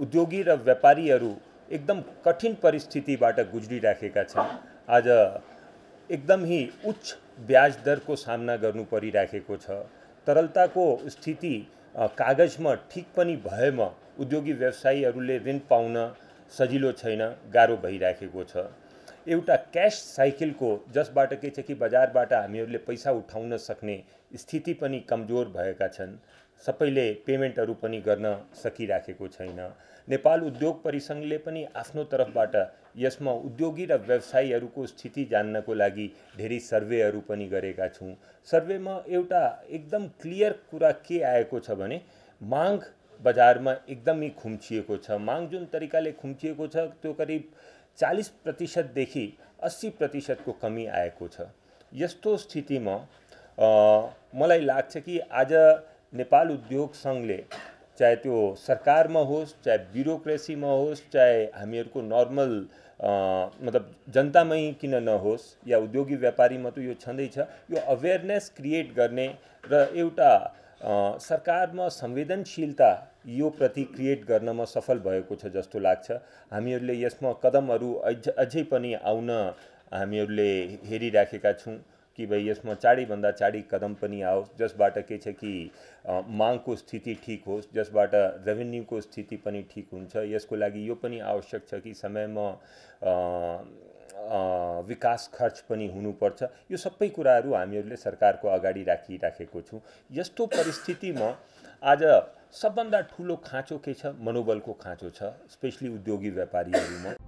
उद्योगी र व्यापारीहरू एकदम कठिन परिस्थितिबाट गुज्रिराखेका छन् आज एकदमै उच्च ब्याज दरको सामना गर्नु परिराखेको छ तरलताको स्थिति कागजमा ठिक पनि भएमा उद्योगी व्यवसायीहरूले ऋण पाउन सजिलो छैन गाह्रो भइराखेको छ एउटा क्यास साइकलको जसबाट के छ कि बजारबाट हामीहरूले पैसा उठाउन सक्ने स्थिति पनि कमजोर भएका छन् सबैले पेमेन्टहरू पनि गर्न सकिराखेको छैन नेपाल उद्योग परिसङ्घले पनि आफ्नो तर्फबाट यसमा उद्योगी र व्यवसायीहरूको स्थिति जान्नको लागि धेरै सर्वेहरू पनि गरेका छौँ सर्वेमा एउटा एकदम क्लियर कुरा के आएको छ भने माग बजारमा एकदमै खुम्चिएको छ माग जुन तरिकाले खुम्चिएको छ त्यो करिब चालिस प्रतिशतदेखि अस्सी प्रतिशतको कमी आएको छ यस्तो स्थितिमा मलाई लाग्छ कि आज नेपाल उद्योग सङ्घले चाहे त्यो सरकारमा होस् चाहे ब्युरोक्रेसीमा होस् चाहे हामीहरूको नर्मल मतलब जनतामै किन नहोस् या उद्योगी व्यापारीमा त यो छँदैछ यो अवेरनेस क्रिएट गर्ने र एउटा सरकारमा संवेदनशीलता यो प्रति क्रिएट गर्नमा सफल भएको छ जस्तो लाग्छ हामीहरूले यसमा कदमहरू अझ अझै पनि आउन हामीहरूले हेरिराखेका छौँ कि भाइ यसमा चाँडैभन्दा चाँडै कदम पनि आओस् जसबाट के छ कि मागको स्थिति ठिक होस् जसबाट रेभेन्यूको स्थिति पनि ठिक हुन्छ यसको लागि यो पनि आवश्यक छ कि समयमा विकास खर्च पनि हुनुपर्छ यो सबै कुराहरू हामीहरूले सरकारको अगाडि राखिराखेको छौँ यस्तो परिस्थितिमा आज सबभन्दा ठुलो खाँचो के छ मनोबलको खाँचो छ स्पेसली उद्योगी व्यापारीहरूमा